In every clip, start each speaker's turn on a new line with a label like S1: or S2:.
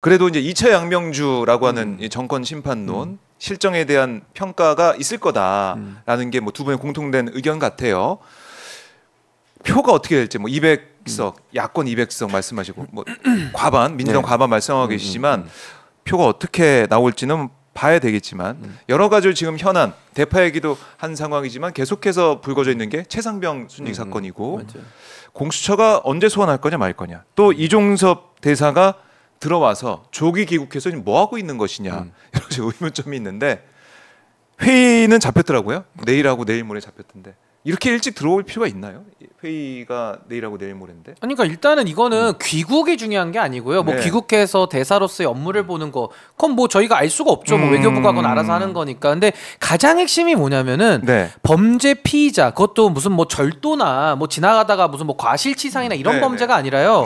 S1: 그래도 이제 2차 양명주라고 하는 음. 정권 심판론 음. 실정에 대한 평가가 있을 거다라는 음. 게뭐 두 분의 공통된 의견 같아요. 표가 어떻게 될지 뭐 200석 음. 야권 200석 말씀하시고 뭐 과반 민주당 네. 과반 말씀하고 음, 음, 계시지만 표가 어떻게 나올지는 봐야 되겠지만 여러 가지로 지금 현안 대파 얘기도 한 상황이지만 계속해서 불거져 있는 게 최상병 순직 사건이고 공수처가 언제 소환할 거냐 말 거냐 또 이종섭 대사가 들어와서 조기 귀국해서 뭐 하고 있는 것이냐 음. 여러 가 의문점이 있는데 회의는 잡혔더라고요. 내일하고 내일 모레 잡혔던데 이렇게 일찍 들어올 필요가 있나요?
S2: 회의가 내일하고 내일 모레인데. 그러니까 일단은 이거는 음. 귀국이 중요한 게 아니고요. 뭐 네. 귀국해서 대사로서의 업무를 음. 보는 거, 그건 뭐 저희가 알 수가 없죠. 뭐 음. 뭐 외교부가 그건 알아서 하는 거니까. 근데 가장 핵심이 뭐냐면은 네. 범죄 피의자, 그것도 무슨 뭐 절도나 뭐 지나가다가 무슨 뭐 과실치상이나 이런 네, 네. 범죄가 아니라요.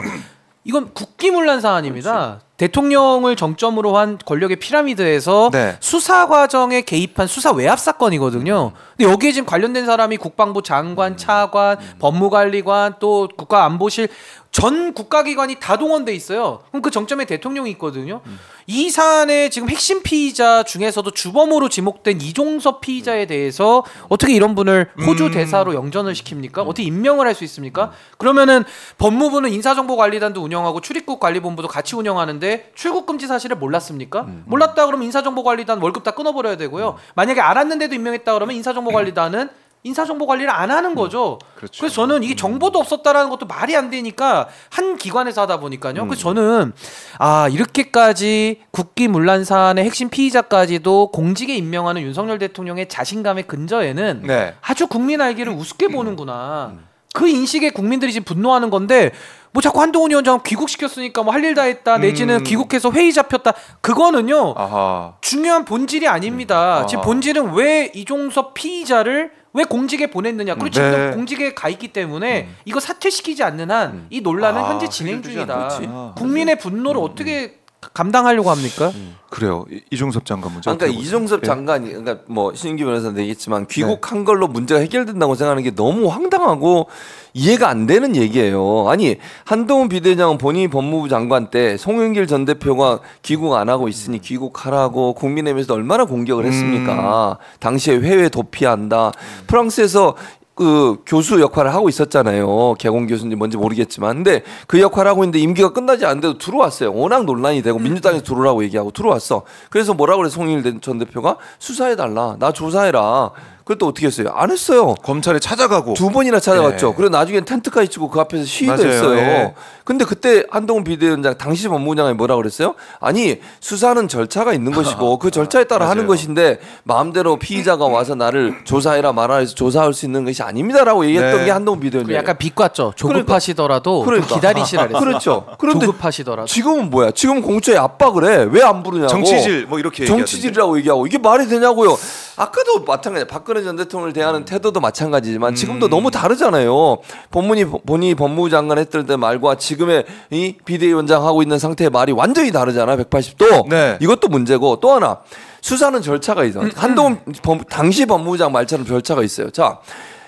S2: 이건 국기문란 사안입니다. 그치. 그렇죠. 대통령을 정점으로 한 권력의 피라미드에서 네. 수사 과정에 개입한 수사 외압 사건이거든요. 음. 근데 여기에 지금 관련된 사람이 국방부 장관, 음. 차관, 음. 법무관리관 또 국가안보실 전 국가기관이 다 동원돼 있어요. 그럼 그 정점에 대통령이 있거든요. 음. 이 사안의 지금 핵심 피의자 중에서도 주범으로 지목된 이종섭 피의자에 대해서 어떻게 이런 분을 호주 음. 대사로 영전을 시킵니까? 음. 어떻게 임명을 할 수 있습니까? 그러면은 법무부는 인사정보관리단도 운영하고 출입국 관리본부도 같이 운영하는데 출국 금지 사실을 몰랐습니까? 음. 몰랐다 그러면 인사정보관리단 월급 다 끊어버려야 되고요. 만약에 알았는데도 임명했다 그러면 인사정보관리단은 인사정보 관리를 안 하는 음, 거죠. 음, 그렇죠. 그래서 저는 이게 정보도 없었다라는 것도 말이 안 되니까 한 기관에서 하다 보니까요. 음. 그래서 저는 아 이렇게까지 국기문란사안의 핵심 피의자까지도 공직에 임명하는 윤석열 대통령의 자신감의 근저에는 네. 아주 국민 알기를 우습게 음. 보는구나. 음. 그 인식에 국민들이 지금 분노하는 건데 뭐 자꾸 한동훈 위원장 귀국시켰으니까 뭐 할 일 다 했다 내지는 음. 귀국해서 회의 잡혔다 그거는요 아하. 중요한 본질이 아닙니다 음. 지금 본질은 왜 이종섭 피의자를 왜 공직에 보냈느냐. 그리고 지금 네. 공직에 가 있기 때문에 음. 이거 사퇴시키지 않는 한 이 논란은 아, 현재 진행 중이다. 국민의 분노를 음, 음, 어떻게 감당하려고 합니까? 음.
S1: 그래요. 이종섭 장관 문제. 그러니까 이종섭 그러니까 뭐 네.
S2: 장관이 그러니까 뭐신기
S3: 변호사는 얘기했지만 귀국한 네. 걸로 문제가 해결된다고 생각하는 게 너무 황당하고 이해가 안 되는 얘기예요. 아니 한동훈 비대장은 본인이 법무부 장관 때 송영길 전 대표가 귀국 안 하고 있으니 음. 귀국하라고 국민의힘에서 얼마나 공격을 했습니까? 음. 당시에 해외 도피한다. 프랑스에서 그 교수 역할을 하고 있었잖아요. 개공 교수인지 뭔지 모르겠지만. 근데 그 역할을 하고 있는데 임기가 끝나지 않는데도 들어왔어요. 워낙 논란이 되고 음. 민주당에서 들어오라고 얘기하고 들어왔어. 그래서 뭐라고 그래 송일 전 대표가 수사해달라. 나 조사해라. 그것도 어떻게 했어요? 안 했어요. 검찰에 찾아가고 두 번이나 찾아갔죠. 예. 그리고 나중엔 텐트까지 치고 그 앞에서 시위도 맞아요. 했어요. 예. 근데 그때 한동훈 비대위원장 당시 법무장이 뭐라 그랬어요? 아니 수사는 절차가 있는 것이고 그 절차에 따라 하는 것인데 마음대로 피의자가 와서 나를 조사해라 말아 해서 조사할 수 있는 것이 아닙니다라고 얘기했던 네. 게 한동훈 비대위원장. 그 약간 비과죠. 그러니까 조급하시더라도 그 그러니까. 좀 기다리시라 그랬어요. 그렇죠. 그런데 조급하시더라도 지금은 뭐야? 지금 공처에 압박을 해. 왜 안 부르냐고. 정치질 뭐 이렇게 정치질이라고 얘기하고 이게 말이 되냐고요. 아까도 마찬가지 박근혜 전 대통령을 대하는 음. 태도도 마찬가지지만 음. 지금도 음. 너무 다르잖아요. 본문이 본이 법무부 장관 했을때 말과 지금의 이 비대위원장 하고 있는 상태의 말이 완전히 다르잖아. 180도. 네. 이것도 문제고 또 하나 수사는 절차가 있어. 음, 음. 한동훈 범, 당시 법무부 장관 말처럼 절차가 있어요. 자.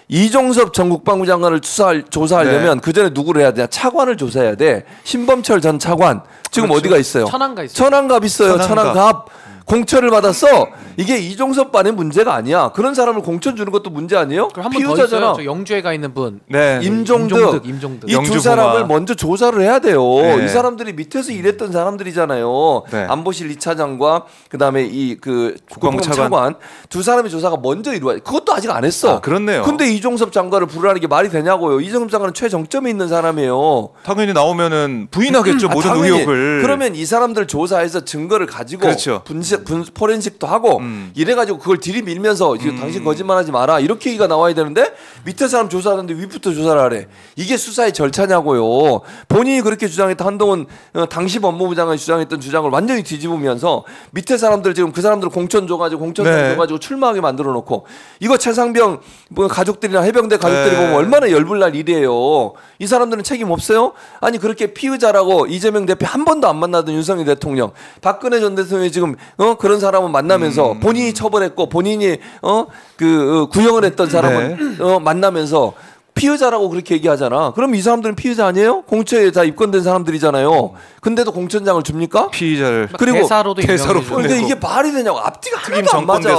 S3: 이종섭 전 국방부 장관을 수사할, 조사하려면 네. 그 전에 누구를 해야 되냐? 차관을 조사해야 돼. 신범철 전 차관 지금 그렇죠. 어디가 있어요? 천안가 있어요. 천안갑 있어요. 천안갑. 천안갑. 공천을 받았어. 이게 이종섭 반의 문제가 아니야. 그런 사람을 공천 주는 것도 문제 아니에요? 피우자잖아.
S2: 영주에 가 있는 분.
S3: 네. 음, 임종득, 임종득, 임종득. 이 두 사람을 먼저 조사를 해야 돼요. 네. 이 사람들이 밑에서 일했던 사람들이잖아요. 네. 안보실 이차장과 그다음에 이 그 국방차관 두 사람의 조사가 먼저 이루어야. 그것도 아직 안 했어. 아, 그렇네요. 근데 이종섭 장관을 부르라는 게 말이 되냐고요. 이종섭 장관은 최정점에 있는 사람이에요.
S1: 당연히 나오면은 부인하겠죠 음, 음. 아, 모든 아, 의혹을. 그러면
S3: 이 사람들 조사해서 증거를 가지고 그렇죠. 분실 분석, 분, 포렌식도 하고 음. 이래가지고 그걸 들이밀면서 지금 음. 당신 거짓말하지 마라 이렇게 얘기가 나와야 되는데 밑에 사람 조사하는데 위부터 조사를 하래 이게 수사의 절차냐고요 본인이 그렇게 주장했던 한동훈 어, 당시 법무부장이 관 주장했던 주장을 완전히 뒤집으면서 밑에 사람들 지금 그 사람들 공천 줘가지고 공천 네. 줘가지고 출마하게 만들어 놓고 이거 최상병 뭐 가족들이나 해병대 가족들이 네. 보면 얼마나 열불날 일이에요 이 사람들은 책임 없어요 아니 그렇게 피의자라고 이재명 대표 한 번도 안 만나던 윤석열 대통령 박근혜 전 대통령이 지금 어, 어 그런 사람을 만나면서 음. 본인이 처벌했고 본인이 어그 어, 구형을 했던 사람을 네. 어 만나면서 피의자라고 그렇게 얘기하잖아. 그럼 이 사람들은 피의자 아니에요? 공처에 다 입건된 사람들이잖아요. 근데도 공천장을 줍니까? 피의자를 그리고 대사로도 대사로 보내고. 근데 이게 말이 되냐고 앞뒤가 하나도 안 맞아.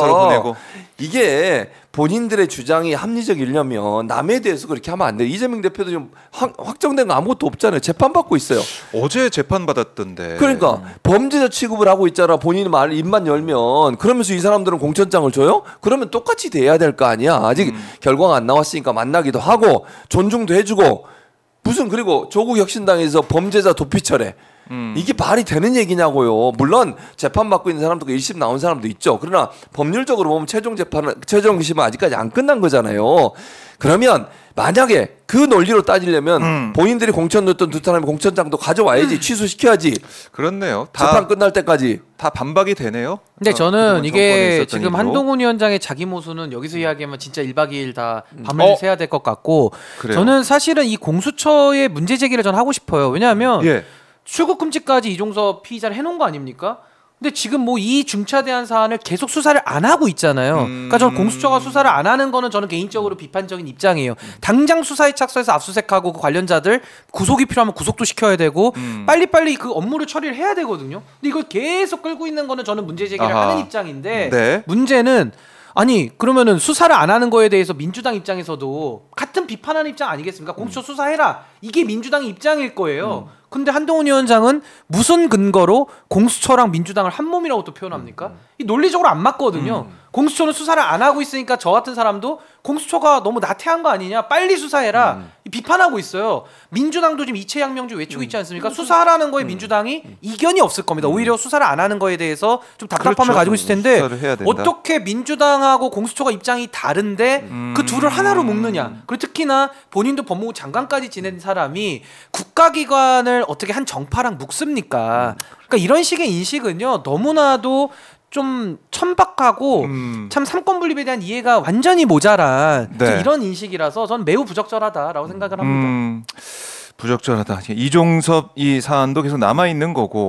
S3: 이게 본인들의 주장이 합리적이려면 남에 대해서 그렇게 하면 안 돼. 이재명 대표도 지금 확, 정된거 아무것도 없잖아요. 재판 받고 있어요. 어제 재판 받았던데. 그러니까 음. 범죄자 취급을 하고 있잖아. 본인 말 입만 열면 그러면서 이 사람들은 공천장을 줘요? 그러면 똑같이 돼야 될 거 아니야. 아직 음. 결과가 안 나왔으니까 만나기도 하고 존중도 해주고 무슨 그리고 조국 혁신당에서 범죄자 도피 철회 음. 이게 말이 되는 얘기냐고요. 물론 재판 받고 있는 사람도 그 일심 나온 사람도 있죠. 그러나 법률적으로 보면 최종 재판은 최종 심은 아직까지 안 끝난 거잖아요. 그러면 만약에 그 논리로 따지려면 음. 본인들이 공천 넣었던 두 사람이 공천장도 가져와야지 음. 취소시켜야지. 그렇네요. 다, 재판
S1: 끝날 때까지 다 반박이 되네요. 근데 어, 저는 이게 지금 일로. 한동훈
S2: 위원장의 자기 모순은 여기서 이야기하면 진짜 1박 2일 다 밤을 음. 어? 새야 될 것 같고 그래요. 저는 사실은 이 공수처의 문제 제기를 전 하고 싶어요. 왜냐하면 예. 출국 금지까지 이종섭 피의자를 해놓은 거 아닙니까? 근데 지금 뭐 이 중차대한 사안을 계속 수사를 안 하고 있잖아요. 음... 그러니까 저는 공수처가 수사를 안 하는 거는 저는 개인적으로 비판적인 입장이에요. 당장 수사에 착수해서 압수색하고 그 관련자들 구속이 필요하면 구속도 시켜야 되고 음... 빨리빨리 그 업무를 처리를 해야 되거든요. 근데 이걸 계속 끌고 있는 거는 저는 문제 제기를 아하. 하는 입장인데 네. 문제는 아니 그러면은 수사를 안 하는 거에 대해서 민주당 입장에서도 같은 비판하는 입장 아니겠습니까? 음. 공수처 수사해라 이게 민주당 입장일 거예요. 음. 근데 한동훈 위원장은 무슨 근거로 공수처랑 민주당을 한 몸이라고 또 표현합니까? 음, 음. 이 논리적으로 안 맞거든요. 음. 공수처는 수사를 안 하고 있으니까 저 같은 사람도 공수처가 너무 나태한 거 아니냐 빨리 수사해라 음. 비판하고 있어요. 민주당도 지금 이체 양명주 외치고 있지 음. 않습니까? 수사라는 거에 음. 민주당이 음. 이견이 없을 겁니다. 오히려 수사를 안 하는 거에 대해서 좀 답답함을 그렇죠. 가지고 있을 텐데 어떻게 민주당하고 공수처가 입장이 다른데 그 둘을 하나로 묶느냐. 그리고 특히나 본인도 법무부 장관까지 지낸 사람이 국가기관을 어떻게 한 정파랑 묶습니까? 그러니까 이런 식의 인식은요 너무나도 좀 천박하고 음. 참 삼권 분립에 대한 이해가 완전히 모자란 네. 이런 인식이라서 저는 매우 부적절하다라고 생각을 합니다. 음.
S1: 부적절하다. 이종섭 이 사안도 계속 남아 있는 거고